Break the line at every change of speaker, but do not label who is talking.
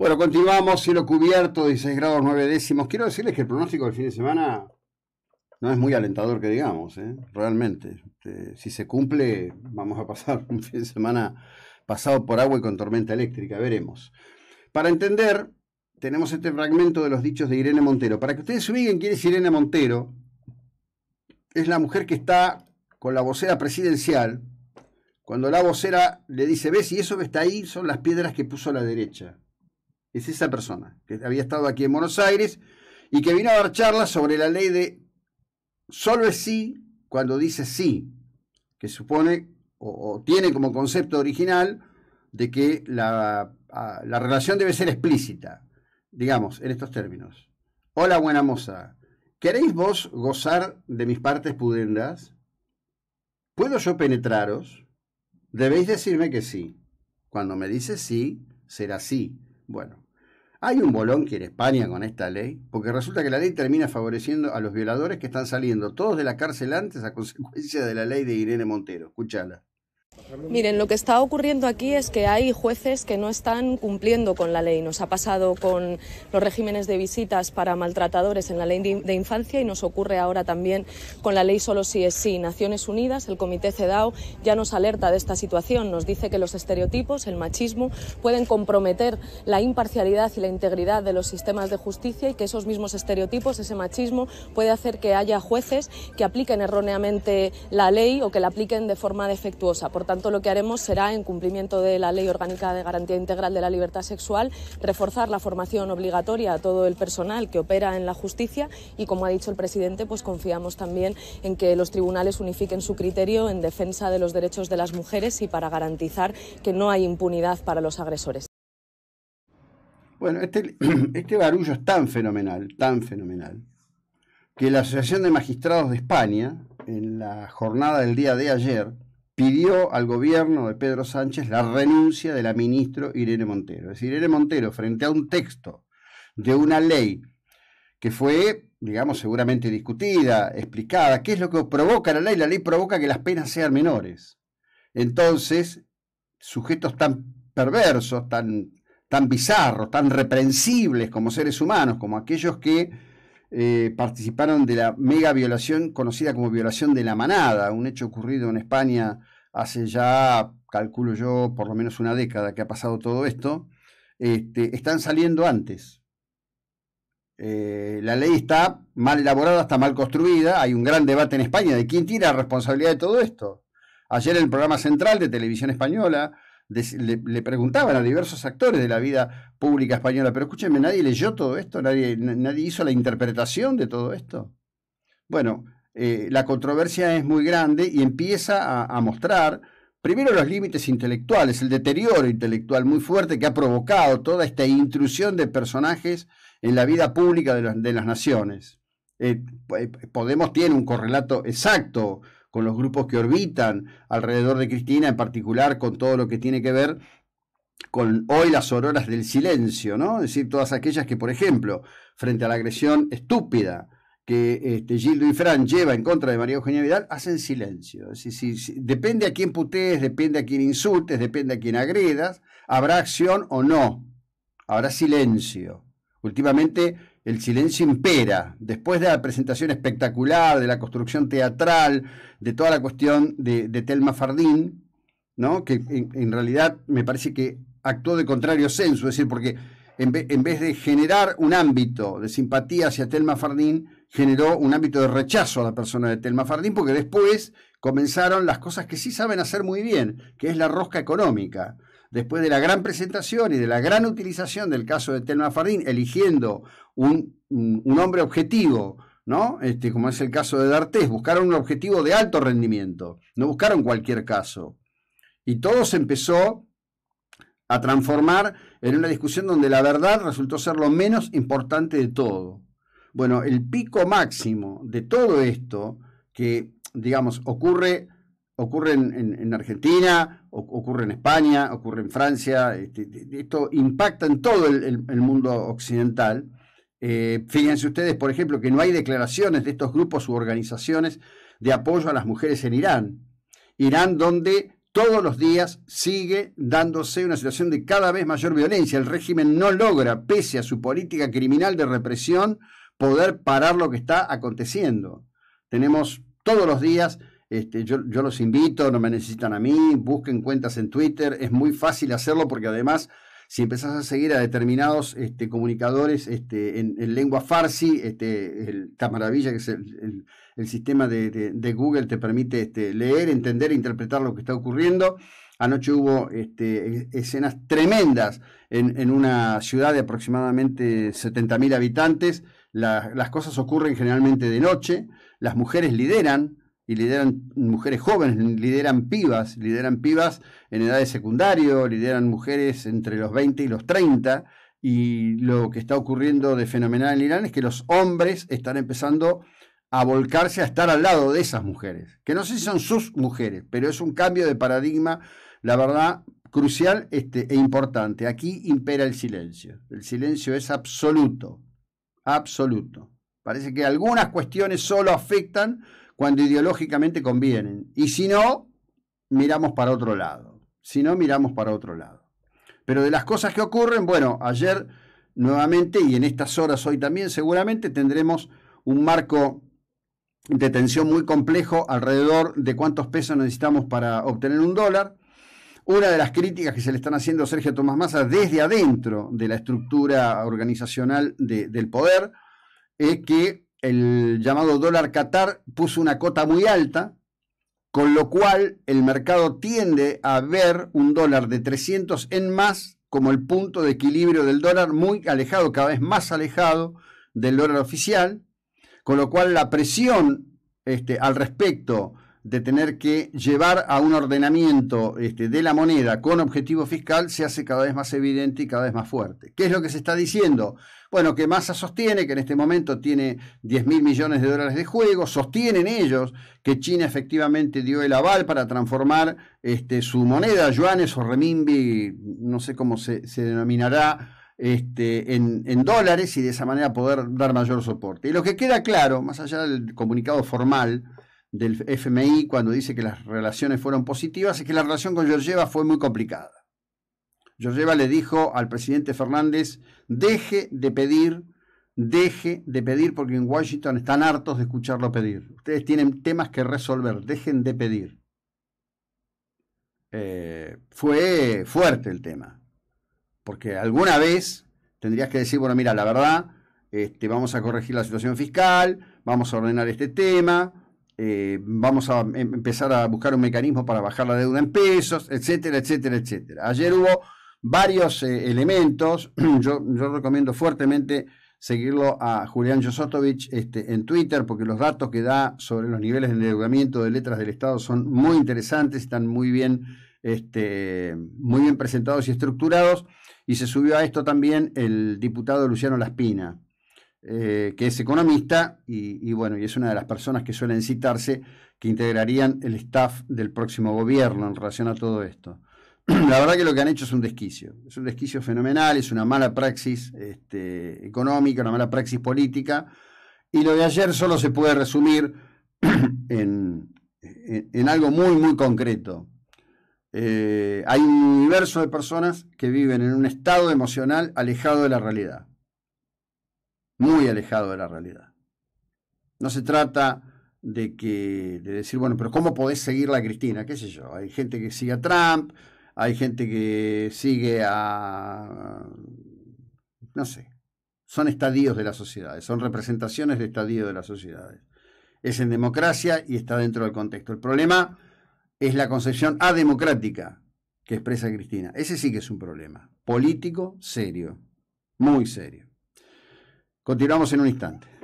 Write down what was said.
Bueno, continuamos, cielo cubierto, 16 grados 9 décimos. Quiero decirles que el pronóstico del fin de semana no es muy alentador que digamos, ¿eh? realmente. Este, si se cumple, vamos a pasar un fin de semana pasado por agua y con tormenta eléctrica, veremos. Para entender, tenemos este fragmento de los dichos de Irene Montero. Para que ustedes se quién es Irene Montero, es la mujer que está con la vocera presidencial. Cuando la vocera le dice, ves, Y eso que está ahí son las piedras que puso la derecha. Es esa persona que había estado aquí en Buenos Aires y que vino a dar charlas sobre la ley de solo es sí cuando dice sí, que supone o, tiene como concepto original de que la, la relación debe ser explícita, digamos, en estos términos. Hola, buena moza. ¿Queréis vos gozar de mis partes pudendas? ¿Puedo yo penetraros? Debéis decirme que sí. Cuando me dice sí, será sí. Bueno, hay un bolón que en España con esta ley, porque resulta que la ley termina favoreciendo a los violadores que están saliendo todos de la cárcel antes a consecuencia de la ley de Irene Montero. Escúchala. Miren, lo que está ocurriendo aquí es que hay jueces que no están cumpliendo con la ley. Nos ha pasado con los regímenes de visitas para maltratadores en la ley de infancia y nos ocurre ahora también con la ley solo si es sí. Naciones Unidas, el Comité CEDAW ya nos alerta de esta situación. Nos dice que los estereotipos, el machismo, pueden comprometer la imparcialidad y la integridad de los sistemas de justicia y que esos mismos estereotipos, ese machismo, puede hacer que haya jueces que apliquen erróneamente la ley o que la apliquen de forma defectuosa tanto, lo que haremos será, en cumplimiento de la Ley Orgánica de Garantía Integral de la Libertad Sexual, reforzar la formación obligatoria a todo el personal que opera en la justicia y, como ha dicho el presidente, pues confiamos también en que los tribunales unifiquen su criterio en defensa de los derechos de las mujeres y para garantizar que no hay impunidad para los agresores. Bueno, este, este barullo es tan fenomenal, tan fenomenal, que la Asociación de Magistrados de España, en la jornada del día de ayer, pidió al gobierno de Pedro Sánchez la renuncia de la ministra Irene Montero. Es decir, Irene Montero, frente a un texto de una ley que fue, digamos, seguramente discutida, explicada, ¿qué es lo que provoca la ley? La ley provoca que las penas sean menores. Entonces, sujetos tan perversos, tan, tan bizarros, tan reprensibles como seres humanos, como aquellos que eh, participaron de la mega violación conocida como violación de la manada, un hecho ocurrido en España hace ya, calculo yo, por lo menos una década que ha pasado todo esto, este, están saliendo antes. Eh, la ley está mal elaborada, está mal construida, hay un gran debate en España de quién tira la responsabilidad de todo esto. Ayer en el programa central de televisión española, le, preguntaban a diversos actores de la vida pública española, pero escúchenme, ¿nadie leyó todo esto? ¿Nadie, nadie hizo la interpretación de todo esto? Bueno, eh, la controversia es muy grande y empieza a, mostrar primero los límites intelectuales, el deterioro intelectual muy fuerte que ha provocado toda esta intrusión de personajes en la vida pública de, las naciones. Eh, eh, Podemos tiene un correlato exacto con los grupos que orbitan alrededor de Cristina, en particular con todo lo que tiene que ver con hoy las auroras del silencio, ¿no? Es decir, todas aquellas que, por ejemplo, frente a la agresión estúpida que este, Gildo y Fran lleva en contra de María Eugenia Vidal, hacen silencio. Es decir, depende a quién putees, depende a quién insultes, depende a quién agredas, habrá acción o no, habrá silencio. Últimamente el silencio impera. Después de la presentación espectacular, de la construcción teatral, de toda la cuestión de, Telma Fardín, ¿no? que en, realidad me parece que actuó de contrario senso, es decir, porque en, en vez de generar un ámbito de simpatía hacia Telma Fardín, generó un ámbito de rechazo a la persona de Telma Fardín, porque después comenzaron las cosas que sí saben hacer muy bien, que es la rosca económica después de la gran presentación y de la gran utilización del caso de Telma Fardín, eligiendo un, hombre objetivo, ¿no? Este, como es el caso de D'Artés, buscaron un objetivo de alto rendimiento, no buscaron cualquier caso. Y todo se empezó a transformar en una discusión donde la verdad resultó ser lo menos importante de todo. Bueno, el pico máximo de todo esto, que digamos ocurre ocurre en, Argentina, ocurre en España, ocurre en Francia, este, esto impacta en todo el, mundo occidental. Eh, fíjense ustedes, por ejemplo, que no hay declaraciones de estos grupos u organizaciones de apoyo a las mujeres en Irán. Irán donde todos los días sigue dándose una situación de cada vez mayor violencia. El régimen no logra, pese a su política criminal de represión, poder parar lo que está aconteciendo. Tenemos todos los días este, yo, los invito, no me necesitan a mí, busquen cuentas en Twitter, es muy fácil hacerlo porque además si empezás a seguir a determinados este, comunicadores este, en, lengua farsi, esta maravilla que es el, sistema de, Google te permite leer, entender e interpretar lo que está ocurriendo. Anoche hubo escenas tremendas en, una ciudad de aproximadamente 70.000 habitantes. las cosas ocurren generalmente de noche, las mujeres lideran, y lideran mujeres jóvenes, lideran pibas, lideran pibas en edad de secundario, lideran mujeres entre los 20 y los 30. Y lo que está ocurriendo de fenomenal en Irán es que los hombres están empezando a volcarse a estar al lado de esas mujeres, que no sé si son sus mujeres, pero es un cambio de paradigma, la verdad, crucial este, e importante. Aquí impera el silencio, el silencio es absoluto, absoluto. Parece que algunas cuestiones solo afectan cuando ideológicamente convienen. Y si no, miramos para otro lado. Si no, miramos para otro lado. Pero de las cosas que ocurren, bueno, ayer nuevamente y en estas horas hoy también seguramente tendremos un marco de tensión muy complejo alrededor de cuántos pesos necesitamos para obtener un dólar. Una de las críticas que se le están haciendo a Sergio Tomás Massa desde adentro de la estructura organizacional del poder es que el llamado dólar Qatar puso una cota muy alta, con lo cual el mercado tiende a ver un dólar de 300 en más como el punto de equilibrio del dólar, muy alejado, cada vez más alejado del dólar oficial, con lo cual la presión este, al respecto de tener que llevar a un ordenamiento este, de la moneda con objetivo fiscal se hace cada vez más evidente y cada vez más fuerte. ¿Qué es lo que se está diciendo? Bueno, que Massa sostiene que en este momento tiene 10 mil millones de dólares de juego, sostienen ellos que China efectivamente dio el aval para transformar este, su moneda, yuanes o renminbi, no sé cómo se, denominará, este, en, dólares y de esa manera poder dar mayor soporte. Y lo que queda claro, más allá del comunicado formal, del FMI cuando dice que las relaciones fueron positivas es que la relación con Georgieva fue muy complicada. Georgieva le dijo al presidente Fernández, deje de pedir, deje de pedir, porque en Washington están hartos de escucharlo pedir. Ustedes tienen temas que resolver, dejen de pedir. Eh, fue fuerte el tema, porque alguna vez tendrías que decir, bueno, mira, la verdad, este, vamos a corregir la situación fiscal, vamos a ordenar este tema, eh, vamos a em, empezar a buscar un mecanismo para bajar la deuda en pesos, etcétera, etcétera, etcétera. Ayer hubo varios eh, elementos, yo, recomiendo fuertemente seguirlo a Julián Josotovich este, en Twitter, porque los datos que da sobre los niveles de endeudamiento de letras del Estado son muy interesantes, están muy bien, este, muy bien presentados y estructurados, y se subió a esto también el diputado Luciano Laspina, eh, que es economista y, bueno, y es una de las personas que suelen citarse que integrarían el staff del próximo gobierno en relación a todo esto. La verdad que lo que han hecho es un desquicio, es un desquicio fenomenal, es una mala praxis este, económica, una mala praxis política, y lo de ayer solo se puede resumir en, algo muy, muy concreto. Eh, hay un universo de personas que viven en un estado emocional alejado de la realidad muy alejado de la realidad. No se trata de que decir, bueno, pero ¿cómo podés seguir a Cristina? ¿Qué sé yo? Hay gente que sigue a Trump, hay gente que sigue a... no sé. Son estadios de las sociedades, son representaciones de estadios de las sociedades. Es en democracia y está dentro del contexto. El problema es la concepción ademocrática que expresa Cristina. Ese sí que es un problema político serio, muy serio. Continuamos en un instante.